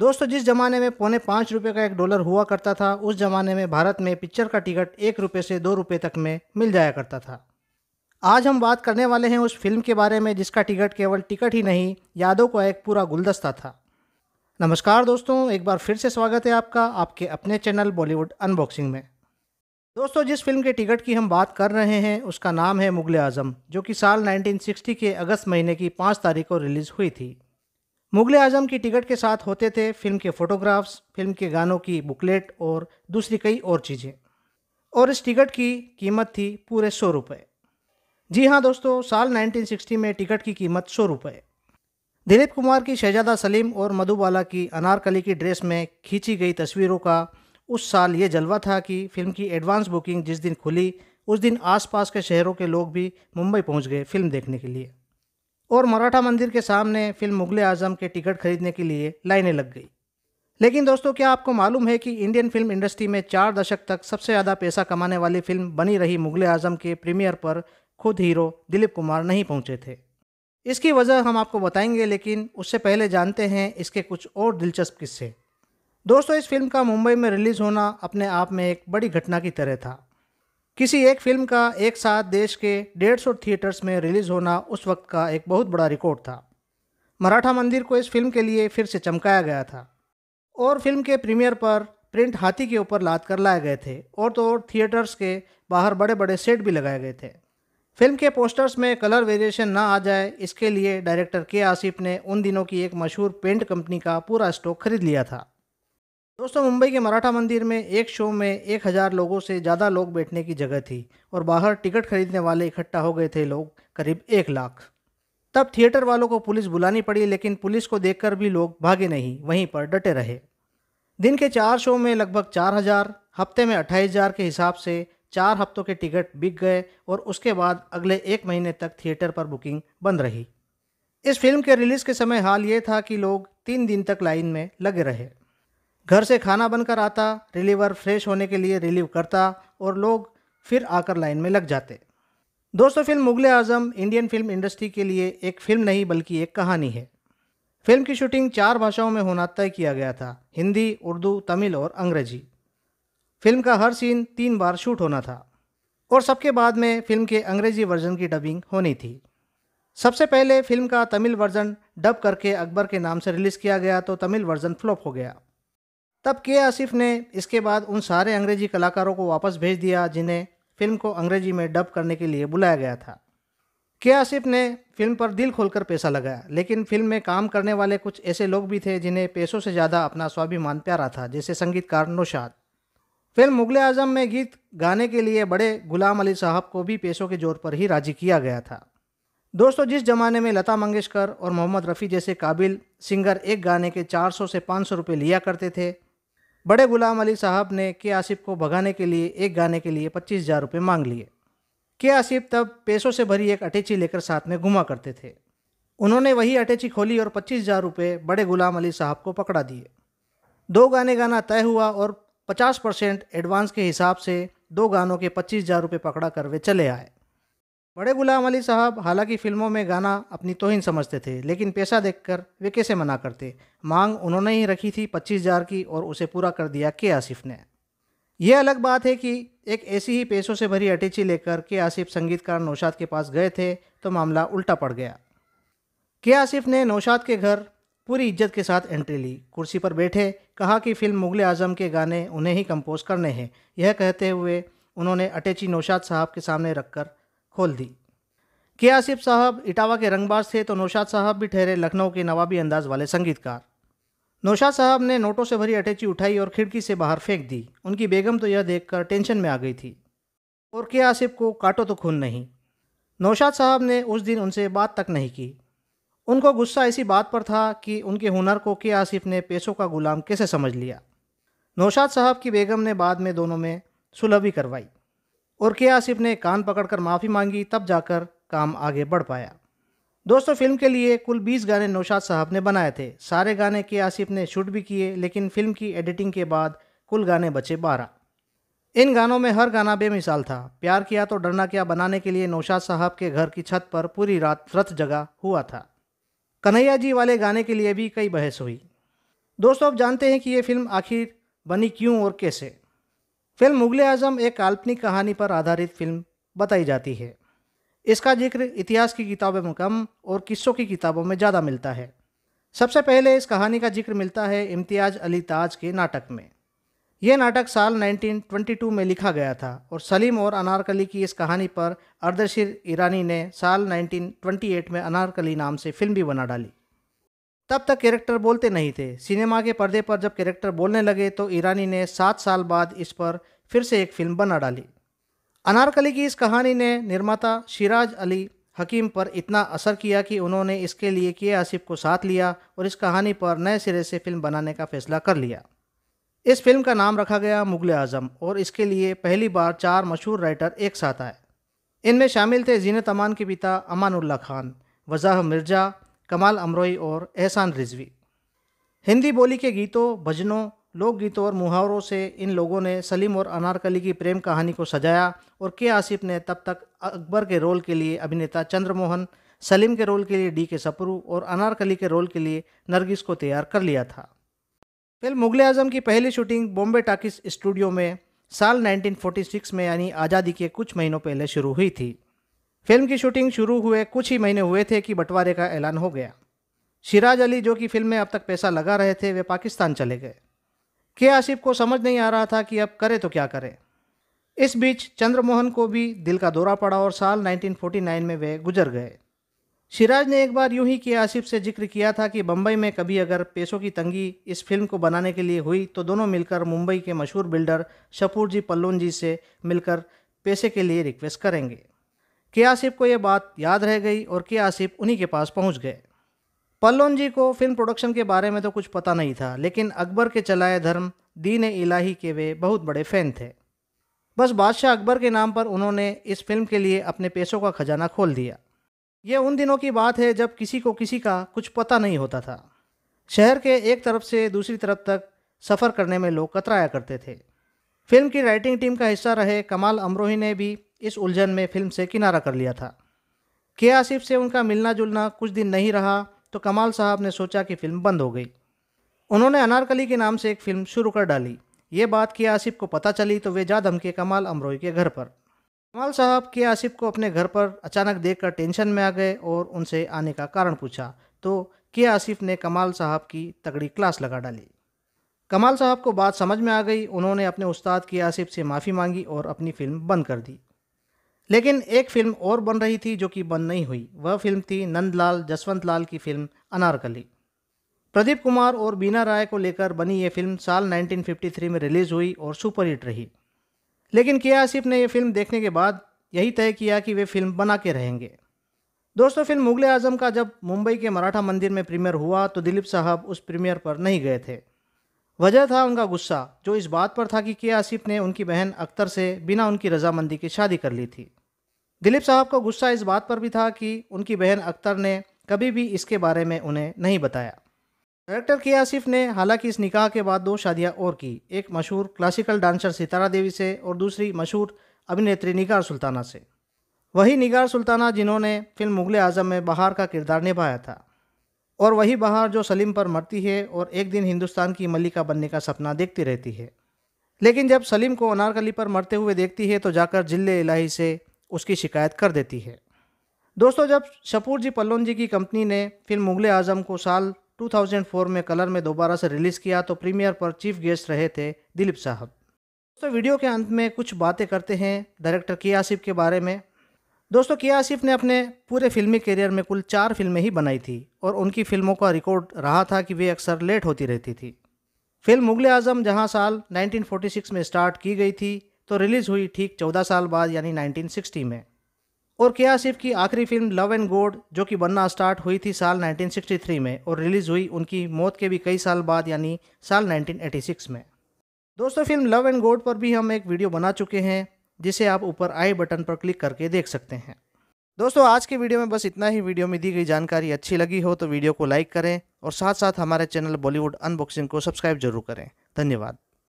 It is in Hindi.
दोस्तों जिस ज़माने में पौने पाँच रुपये का एक डॉलर हुआ करता था उस ज़माने में भारत में पिक्चर का टिकट एक रुपये से दो रुपये तक में मिल जाया करता था आज हम बात करने वाले हैं उस फिल्म के बारे में जिसका टिकट केवल टिकट ही नहीं यादों का एक पूरा गुलदस्ता था नमस्कार दोस्तों एक बार फिर से स्वागत है आपका आपके अपने चैनल बॉलीवुड अनबॉक्सिंग में दोस्तों जिस फिल्म के टिकट की हम बात कर रहे हैं उसका नाम है मुगल आजम जो कि साल 1960 के अगस्त महीने की पाँच तारीख को रिलीज़ हुई थी मुगल आजम की टिकट के साथ होते थे फिल्म के फोटोग्राफ्स फिल्म के गानों की बुकलेट और दूसरी कई और चीज़ें और इस टिकट की कीमत थी पूरे सौ रुपये जी हाँ दोस्तों साल 1960 में टिकट की कीमत सौ रुपये दिलीप कुमार की शहजादा सलीम और मधुबाला की अनारकली की ड्रेस में खींची गई तस्वीरों का उस साल ये जलवा था कि फिल्म की एडवांस बुकिंग जिस दिन खुली उस दिन आसपास के शहरों के लोग भी मुंबई पहुंच गए फिल्म देखने के लिए और मराठा मंदिर के सामने फिल्म मुगल आजम के टिकट खरीदने के लिए लाइनें लग गई लेकिन दोस्तों क्या आपको मालूम है कि इंडियन फिल्म इंडस्ट्री में चार दशक तक सबसे ज़्यादा पैसा कमाने वाली फिल्म बनी रही मुगल आजम के प्रीमियर पर खुद हीरो दिलीप कुमार नहीं पहुंचे थे इसकी वजह हम आपको बताएंगे लेकिन उससे पहले जानते हैं इसके कुछ और दिलचस्प किस्से दोस्तों इस फिल्म का मुंबई में रिलीज़ होना अपने आप में एक बड़ी घटना की तरह था किसी एक फिल्म का एक साथ देश के डेढ़ सौ थिएटर्स में रिलीज़ होना उस वक्त का एक बहुत बड़ा रिकॉर्ड था मराठा मंदिर को इस फिल्म के लिए फिर से चमकाया गया था और फिल्म के प्रीमियर पर प्रिंट हाथी के ऊपर लाद कर लाए गए थे और तो और थिएटर्स के बाहर बड़े बड़े सेट भी लगाए गए थे फिल्म के पोस्टर्स में कलर वेरिएशन ना आ जाए इसके लिए डायरेक्टर के आसिफ ने उन दिनों की एक मशहूर पेंट कंपनी का पूरा स्टॉक खरीद लिया था दोस्तों मुंबई के मराठा मंदिर में एक शो में एक हज़ार लोगों से ज़्यादा लोग बैठने की जगह थी और बाहर टिकट खरीदने वाले इकट्ठा हो गए थे लोग करीब एक लाख तब थिएटर वालों को पुलिस बुलानी पड़ी लेकिन पुलिस को देखकर भी लोग भागे नहीं वहीं पर डटे रहे दिन के चार शो में लगभग चार हज़ार हफ्ते में अट्ठाईस हज़ार के हिसाब से चार हफ्तों के टिकट बिक गए और उसके बाद अगले एक महीने तक थिएटर पर बुकिंग बंद रही इस फिल्म के रिलीज़ के समय हाल ये था कि लोग तीन दिन तक लाइन में लगे रहे घर से खाना बनकर आता रिलीवर फ्रेश होने के लिए रिलीव करता और लोग फिर आकर लाइन में लग जाते दोस्तों film Mughal Azam Indian film industry के लिए एक फिल्म नहीं बल्कि एक कहानी है फिल्म की शूटिंग चार भाषाओं में होना तय किया गया था हिंदी उर्दू तमिल और अंग्रेजी फिल्म का हर सीन तीन बार शूट होना था और सबके बाद में फिल्म के अंग्रेजी वर्जन की डबिंग होनी थी सबसे पहले फिल्म का तमिल वर्जन डब करके अकबर के नाम से रिलीज़ किया गया तो तमिल वर्जन फ्लॉप हो गया तब के आसिफ ने इसके बाद उन सारे अंग्रेजी कलाकारों को वापस भेज दिया जिन्हें फिल्म को अंग्रेजी में डब करने के लिए बुलाया गया था के आसिफ ने फिल्म पर दिल खोलकर पैसा लगाया लेकिन फिल्म में काम करने वाले कुछ ऐसे लोग भी थे जिन्हें पैसों से ज़्यादा अपना स्वाभिमान प्यारा था जैसे संगीतकार नौशाद फिल्म मुगल आजम में गीत गाने के लिए बड़े गुलाम अली साहब को भी पैसों के जोर पर ही राजी किया गया था दोस्तों जिस ज़माने में लता मंगेशकर और मोहम्मद रफ़ी जैसे काबिल सिंगर एक गाने के 400 से 500 रुपए लिया करते थे बड़े गुलाम अली साहब ने के आसिफ को भगाने के लिए एक गाने के लिए पच्चीस हज़ार रुपये मांग लिए के आसिफ तब पैसों से भरी एक अटैची लेकर साथ में घुमा करते थे उन्होंने वही अटैची खोली और पच्चीस हज़ार रुपये बड़े गुलाम अली साहब को पकड़ा दिए दो गाने गाना तय हुआ और पचास परसेंट एडवांस के हिसाब से दो गानों के पच्चीस हज़ार रुपये पकड़ा कर वे चले आए बड़े गुलाम अली साहब हालांकि फिल्मों में गाना अपनी तोहिन समझते थे लेकिन पैसा देखकर वे कैसे मना करते मांग उन्होंने ही रखी थी पच्चीस हज़ार की और उसे पूरा कर दिया के आसिफ ने यह अलग बात है कि एक ऐसी ही पैसों से भरी अटैची लेकर के आसिफ संगीतकार नौशाद के पास गए थे तो मामला उल्टा पड़ गया के आसिफ ने नौशाद के घर पूरी इज्जत के साथ एंट्री ली कुर्सी पर बैठे कहा कि फिल्म मुगल आजम के गाने उन्हें ही कंपोज करने हैं यह कहते हुए उन्होंने अटैची नौशाद साहब के सामने रखकर खोल दी के आसिफ साहब इटावा के रंगबाज थे तो नौशाद साहब भी ठहरे लखनऊ के नवाबी अंदाज वाले संगीतकार नौशाद साहब ने नोटों से भरी अटैची उठाई और खिड़की से बाहर फेंक दी उनकी बेगम तो यह देखकर टेंशन में आ गई थी और के आसिफ को काटो तो खून नहीं नौशाद साहब ने उस दिन उनसे बात तक नहीं की उनको गुस्सा इसी बात पर था कि उनके हुनर को के आसिफ ने पैसों का गुलाम कैसे समझ लिया नौशाद साहब की बेगम ने बाद में दोनों में सुलह भी करवाई और के आसिफ ने कान पकड़कर माफ़ी मांगी तब जाकर काम आगे बढ़ पाया दोस्तों फिल्म के लिए कुल 20 गाने नौशाद साहब ने बनाए थे सारे गाने के आसिफ ने शूट भी किए लेकिन फिल्म की एडिटिंग के बाद कुल गाने बचे बारह इन गानों में हर गाना बेमिसाल था प्यार किया तो डरना क्या बनाने के लिए नौशाद साहब के घर की छत पर पूरी रात व्रत जगा हुआ था कन्हैया जी वाले गाने के लिए भी कई बहस हुई दोस्तों आप जानते हैं कि ये फिल्म आखिर बनी क्यों और कैसे फिल्म मुगल आजम एक काल्पनिक कहानी पर आधारित फिल्म बताई जाती है इसका जिक्र इतिहास की किताबों में कम और किस्सों की किताबों में ज़्यादा मिलता है सबसे पहले इस कहानी का जिक्र मिलता है इम्तियाज अली ताज के नाटक में यह नाटक साल 1922 में लिखा गया था और सलीम और अनारकली की इस कहानी पर अर्दशिर ईरानी ने साल 1928 में अनारकली नाम से फिल्म भी बना डाली तब तक कैरेक्टर बोलते नहीं थे सिनेमा के पर्दे पर जब कैरेक्टर बोलने लगे तो ईरानी ने सात साल बाद इस पर फिर से एक फिल्म बना डाली अनारकली की इस कहानी ने निर्माता शिराज अली हकीम पर इतना असर किया कि उन्होंने इसके लिए के आसिफ को साथ लिया और इस कहानी पर नए सिरे से फिल्म बनाने का फैसला कर लिया इस फिल्म का नाम रखा गया मुगल आजम और इसके लिए पहली बार चार मशहूर राइटर एक साथ आए इनमें शामिल थे जीनत तमान के पिता अमानुल्ला खान वजाह मिर्जा कमाल अमरोई और एहसान रिजवी हिंदी बोली के गीतों भजनों लोकगीतों और मुहावरों से इन लोगों ने सलीम और अनारकली की प्रेम कहानी को सजाया और के आसिफ ने तब तक अकबर के रोल के लिए अभिनेता चंद्रमोहन सलीम के रोल के लिए डी के सपरू और अनारकली के रोल के लिए नरगिस को तैयार कर लिया था फिल्म मुगल आजम की पहली शूटिंग बॉम्बे टाकिस स्टूडियो में साल 1946 में यानी आज़ादी के कुछ महीनों पहले शुरू हुई थी फिल्म की शूटिंग शुरू हुए कुछ ही महीने हुए थे कि बंटवारे का ऐलान हो गया सिराज अली जो कि फिल्म में अब तक पैसा लगा रहे थे वे पाकिस्तान चले गए के आसिफ को समझ नहीं आ रहा था कि अब करे तो क्या करे इस बीच चंद्रमोहन को भी दिल का दौरा पड़ा और साल 1949 में वे गुजर गए सिराज ने एक बार यूं ही के आसिफ से जिक्र किया था कि बम्बई में कभी अगर पैसों की तंगी इस फिल्म को बनाने के लिए हुई तो दोनों मिलकर मुंबई के मशहूर बिल्डर शपूर जी पल्लोन जी से मिलकर पैसे के लिए रिक्वेस्ट करेंगे के आसिफ को यह बात याद रह गई और के आसिफ उन्हीं के पास पहुंच गए पल्लोन जी को फिल्म प्रोडक्शन के बारे में तो कुछ पता नहीं था लेकिन अकबर के चलाए धर्म दीन इलाही के वे बहुत बड़े फ़ैन थे बस बादशाह अकबर के नाम पर उन्होंने इस फिल्म के लिए अपने पैसों का खजाना खोल दिया ये उन दिनों की बात है जब किसी को किसी का कुछ पता नहीं होता था शहर के एक तरफ से दूसरी तरफ तक सफ़र करने में लोग कतराया करते थे फिल्म की राइटिंग टीम का हिस्सा रहे कमाल अमरोही ने भी इस उलझन में फिल्म से किनारा कर लिया था के आसिफ से उनका मिलना जुलना कुछ दिन नहीं रहा तो कमाल साहब ने सोचा कि फिल्म बंद हो गई उन्होंने अनारकली के नाम से एक फिल्म शुरू कर डाली ये बात के आसिफ को पता चली तो वे जा धमके कमाल अमरोही के घर पर कमाल साहब के आसिफ को अपने घर पर अचानक देखकर टेंशन में आ गए और उनसे आने का कारण पूछा तो के आसिफ ने कमाल साहब की तगड़ी क्लास लगा डाली कमाल साहब को बात समझ में आ गई उन्होंने अपने उस्ताद के आसिफ से माफ़ी मांगी और अपनी फ़िल्म बंद कर दी लेकिन एक फ़िल्म और बन रही थी जो कि बंद नहीं हुई वह फिल्म थी नंदलाल जसवंत लाल की फ़िल्म अनारकली प्रदीप कुमार और बीना राय को लेकर बनी ये फिल्म साल 1953 में रिलीज़ हुई और सुपरहिट रही लेकिन के आसिफ ने यह फिल्म देखने के बाद यही तय किया कि वे फिल्म बना के रहेंगे दोस्तों फिल्म मुगल आजम का जब मुंबई के मराठा मंदिर में प्रीमियर हुआ तो दिलीप साहब उस प्रीमियर पर नहीं गए थे वजह था उनका गुस्सा जो इस बात पर था कि के आसिफ ने उनकी बहन अख्तर से बिना उनकी रजामंदी की शादी कर ली थी दिलीप साहब का गुस्सा इस बात पर भी था कि उनकी बहन अख्तर ने कभी भी इसके बारे में उन्हें नहीं बताया डायरेक्टर के आसिफ ने हालांकि इस निकाह के बाद दो शादियां और की एक मशहूर क्लासिकल डांसर सितारा देवी से और दूसरी मशहूर अभिनेत्री निगार सुल्ताना से वही निगार सुल्ताना जिन्होंने फिल्म मुगल आजम में बहार का किरदार निभाया था और वही बहार जो सलीम पर मरती है और एक दिन हिंदुस्तान की मलिका बनने का सपना देखती रहती है लेकिन जब सलीम को अनारकली पर मरते हुए देखती है तो जाकर जिले इलाही से उसकी शिकायत कर देती है दोस्तों जब शपूर जी पल्लोन जी की कंपनी ने फिल्म मुगल आजम को साल 2004 में कलर में दोबारा से रिलीज़ किया तो प्रीमियर पर चीफ गेस्ट रहे थे दिलीप साहब दोस्तों वीडियो के अंत में कुछ बातें करते हैं डायरेक्टर के आसिफ के बारे में दोस्तों किया आसिफ ने अपने पूरे फिल्मी करियर में कुल चार फिल्में ही बनाई थी और उनकी फिल्मों का रिकॉर्ड रहा था कि वे अक्सर लेट होती रहती थी फिल्म मुगल आजम जहां साल 1946 में स्टार्ट की गई थी तो रिलीज़ हुई ठीक 14 साल बाद यानी 1960 में और किया आसिफ की आखिरी फिल्म लव एंड गोड जो कि बनना स्टार्ट हुई थी साल नाइनटीन में और रिलीज़ हुई उनकी मौत के भी कई साल बाद यानी साल नाइनटीन में दोस्तों फिल्म लव एंड गोड पर भी हम एक वीडियो बना चुके हैं जिसे आप ऊपर आई बटन पर क्लिक करके देख सकते हैं दोस्तों आज के वीडियो में बस इतना ही वीडियो में दी गई जानकारी अच्छी लगी हो तो वीडियो को लाइक करें और साथ साथ हमारे चैनल बॉलीवुड अनबॉक्सिंग को सब्सक्राइब जरूर करें धन्यवाद